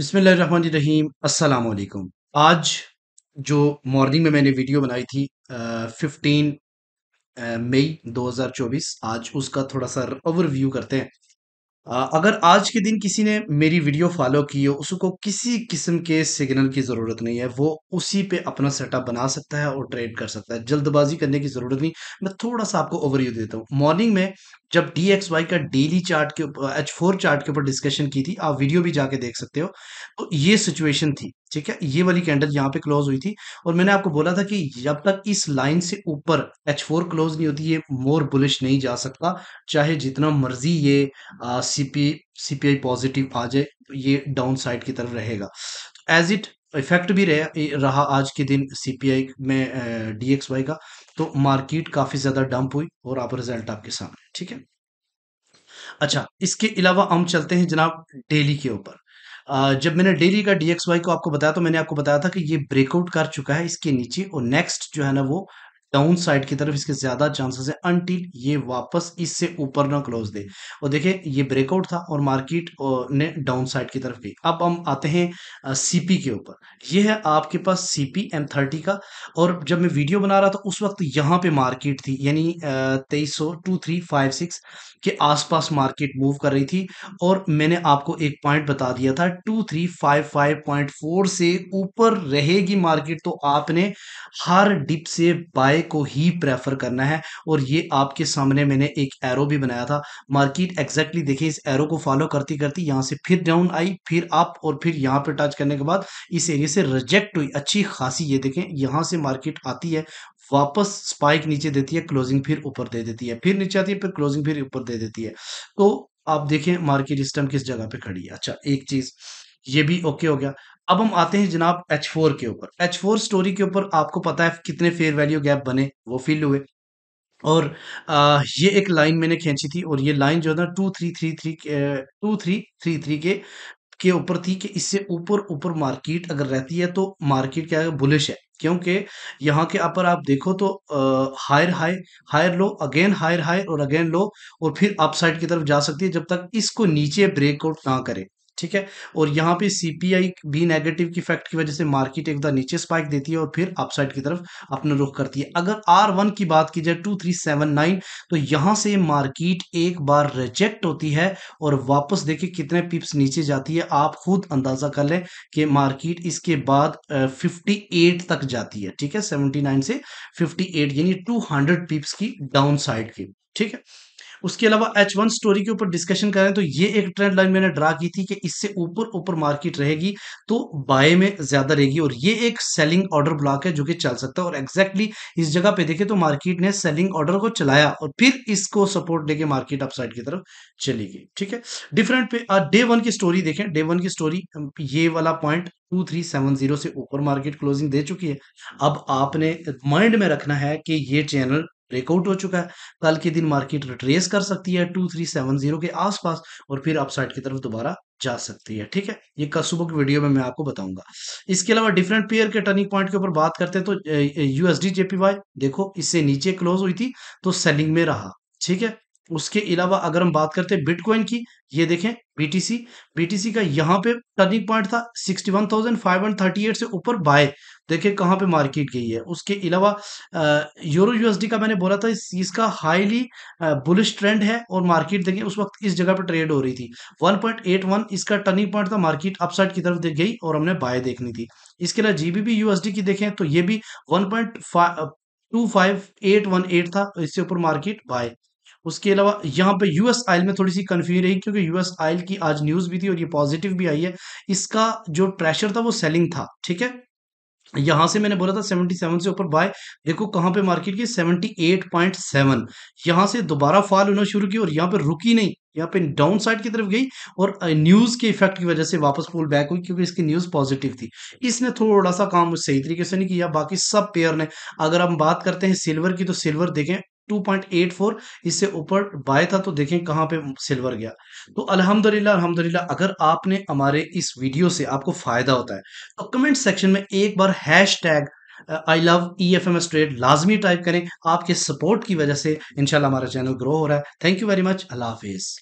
बिसमीम असलकुम आज जो मॉर्निंग में मैंने वीडियो बनाई थी फिफ्टीन मई 2024 आज उसका थोड़ा सा ओवरव्यू करते हैं आ, अगर आज के दिन किसी ने मेरी वीडियो फॉलो की हो उसको किसी किस्म के सिग्नल की ज़रूरत नहीं है वो उसी पे अपना सेटअप बना सकता है और ट्रेड कर सकता है जल्दबाजी करने की ज़रूरत नहीं मैं थोड़ा सा आपको ओवरव्यू देता हूँ मॉर्निंग में जब डी एक्स वाई का डेली चार्ट के ऊपर एच फोर चार्ट के ऊपर डिस्कशन की थी आप वीडियो भी जाके देख सकते हो तो ये सिचुएशन थी ठीक है ये वाली कैंडल यहाँ पे क्लोज हुई थी और मैंने आपको बोला था कि जब तक इस लाइन से ऊपर एच फोर क्लोज नहीं होती ये मोर बुलिश नहीं जा सकता चाहे जितना मर्जी ये C P C P I positive आ जाए ये डाउन साइड की तरफ रहेगा एज इट इफेक्ट तो भी रहा आज के दिन सीपीआई में डीएक्सवाई का तो मार्केट काफ़ी ज़्यादा डंप हुई और आप रिजल्ट आपके सामने ठीक है अच्छा इसके अलावा हम चलते हैं जनाब डेली के ऊपर जब मैंने डेली का डी एक्स वाई को आपको बताया तो मैंने आपको बताया था कि ये ब्रेकआउट कर चुका है इसके नीचे और नेक्स्ट जो है ना वो डाउन साइड की तरफ इसके ज़्यादा चांसेस है अनटिल ये वापस इससे ऊपर ना क्लोज दे और देखिए ये ब्रेकआउट था और मार्केट ने डाउन साइड की तरफ गई अब हम आते हैं सीपी के ऊपर ये है आपके पास सीपी एम थर्टी का और जब मैं वीडियो बना रहा था उस वक्त यहाँ पे मार्केट थी यानी तेईस सौ टू थ्री फाइव सिक्स के आसपास मार्केट मूव कर रही थी और मैंने आपको एक पॉइंट बता दिया था two three five five point four से ऊपर रहेगी मार्केट तो आपने हर डिप से बाय वाई को ही प्रेफर करना है और ये आपके सामने मैंने एक एरो भी बनाया था मार्केट एग्जैक्टली देखिए इस एरो को फॉलो करती करती यहाँ से फिर डाउन आई फिर अप और फिर यहाँ पर टच करने के बाद इस एरिया से रिजेक्ट हुई अच्छी खासी ये देखें यहाँ से मार्केट आती है वापस स्पाइक नीचे देती है क्लोजिंग फिर ऊपर दे देती है फिर नीचे आती है फिर क्लोजिंग फिर ऊपर दे देती है तो आप देखें मार्केट इस टाइम किस जगह पे खड़ी है अच्छा एक चीज़ ये भी ओके हो गया अब हम आते हैं जनाब एच फोर के ऊपर एच फोर स्टोरी के ऊपर आपको पता है कितने फेयर वैल्यू गैप बने वो फिल हुए और आ, ये एक लाइन मैंने खींची थी और ये लाइन जो है ना two three three three two three three three के के ऊपर थी कि इससे ऊपर ऊपर मार्केट अगर रहती है तो मार्केट क्या है बुलिश है क्योंकि यहाँ के ऊपर आप देखो तो higher high higher low again higher high और अगेन लो और फिर अपसाइड की तरफ जा सकती है जब तक इसको नीचे ब्रेकआउट ना करे ठीक है और यहाँ पे सीपीआई भी नेगेटिव की फैक्ट की वजह से मार्केट एक बार नीचे स्पाइक देती है और फिर अपसाइड की तरफ अपना रुख करती है अगर आर वन की बात की जाए टू थ्री सेवन नाइन तो यहाँ से मार्केट एक बार रिजेक्ट होती है और वापस देखिए कितने पिप्स नीचे जाती है आप खुद अंदाजा कर लें कि मार्किट इसके बाद फिफ्टी एट तक जाती है ठीक है सेवेंटी नाइन से फिफ्टी एट यानी टू हंड्रेड पिप्स की डाउन साइड की ठीक है उसके अलावा एच वन स्टोरी के ऊपर डिस्कशन करें तो ये एक ट्रेंड लाइन मैंने ड्रा की थी कि इससे ऊपर ऊपर मार्केट रहेगी तो बाय में ज़्यादा रहेगी और ये एक सेलिंग ऑर्डर ब्लॉक है जो कि चल सकता है और एग्जैक्टली exactly इस जगह पे देखें तो मार्केट ने सेलिंग ऑर्डर को चलाया और फिर इसको सपोर्ट लेके मार्केट अपसाइड की तरफ चली गई ठीक है डिफरेंट पे डे वन की स्टोरी देखें डे वन की स्टोरी ये वाला point two three seven zero से ऊपर मार्केट क्लोजिंग दे चुकी है अब आपने माइंड में रखना है कि ये चैनल ब्रेकआउट हो चुका है कल के दिन मार्केट रिट्रेस कर सकती है टू थ्री सेवन जीरो के आसपास और फिर अपसाइड की तरफ दोबारा जा सकती है ठीक है ये कल सुबह की वीडियो में मैं आपको बताऊंगा इसके अलावा डिफरेंट पेयर के टर्निंग पॉइंट के ऊपर बात करते हैं तो यूएसडी जेपीवाई देखो इससे नीचे क्लोज हुई थी तो सेलिंग में रहा ठीक है उसके अलावा अगर हम बात करते हैं बिटकॉइन की ये देखें बीटीसी बीटीसी का यहाँ पे टर्निंग पॉइंट था 61,538 से ऊपर बाय देखें कहाँ पे मार्केट गई है उसके अलावा यूरो यूएसडी का मैंने बोला था इस का हाईली बुलिश ट्रेंड है और मार्केट देखें उस वक्त इस जगह पे ट्रेड हो रही थी 1.81 इसका टर्निंग पॉइंट था मार्केट अपसाइड की तरफ देख गई और हमने बाय देखनी थी इसके अलावा जीबीपी यूएसडी की देखें तो ये भी one two five eight one eight था इससे ऊपर मार्केट बाय उसके अलावा यहाँ पे यूएस आयल में थोड़ी सी कन्फ्यूज रही क्योंकि यूएस आयल की आज न्यूज़ भी थी और ये पॉजिटिव भी आई है इसका जो प्रेशर था वो सेलिंग था ठीक है यहां से मैंने बोला था 77 से ऊपर बाय देखो कहां पे मार्केट की 78.7 यहाँ से दोबारा फॉल होना शुरू की और यहाँ पे रुकी नहीं यहाँ पे डाउन साइड की तरफ गई और न्यूज़ के इफेक्ट की वजह से वापस पुल बैक हुई क्योंकि इसकी न्यूज़ पॉजिटिव थी इसने थोड़ा सा काम सही तरीके से नहीं किया बाकी सब पेयर ने अगर हम बात करते हैं सिल्वर की तो सिल्वर देखें 2.84 इससे ऊपर बाय था तो देखें कहां पे सिल्वर गया तो अल्हम्दुलिल्लाह अल्हम्दुलिल्लाह अगर आपने हमारे इस वीडियो से आपको फायदा होता है तो कमेंट सेक्शन में एक बार hashtag I love E F M S trade लाजमी टाइप करें आपके सपोर्ट की वजह से इनशाला हमारा चैनल ग्रो हो रहा है थैंक यू वेरी मच अल्लाह हाफिज़